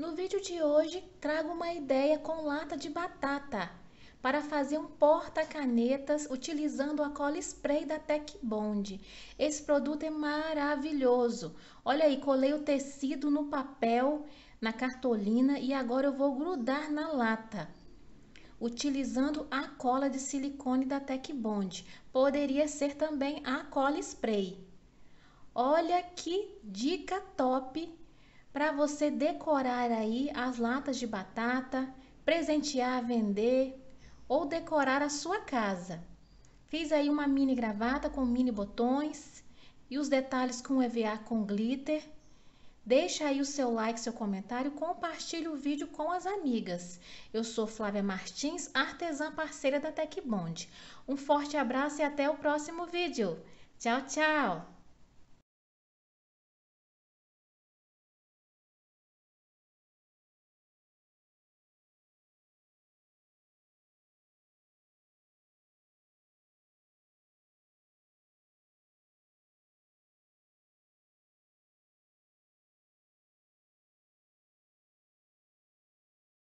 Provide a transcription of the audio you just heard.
No vídeo de hoje, trago uma ideia com lata de batata para fazer um porta-canetas utilizando a cola spray da Tech Bond. Esse produto é maravilhoso. Olha aí, colei o tecido no papel, na cartolina e agora eu vou grudar na lata. Utilizando a cola de silicone da Tech Bond. Poderia ser também a cola spray. Olha que dica top para você decorar aí as latas de batata, presentear, vender ou decorar a sua casa. Fiz aí uma mini gravata com mini botões e os detalhes com EVA com glitter. Deixa aí o seu like, seu comentário, compartilhe o vídeo com as amigas. Eu sou Flávia Martins, artesã parceira da Tecbond. Um forte abraço e até o próximo vídeo. Tchau, tchau!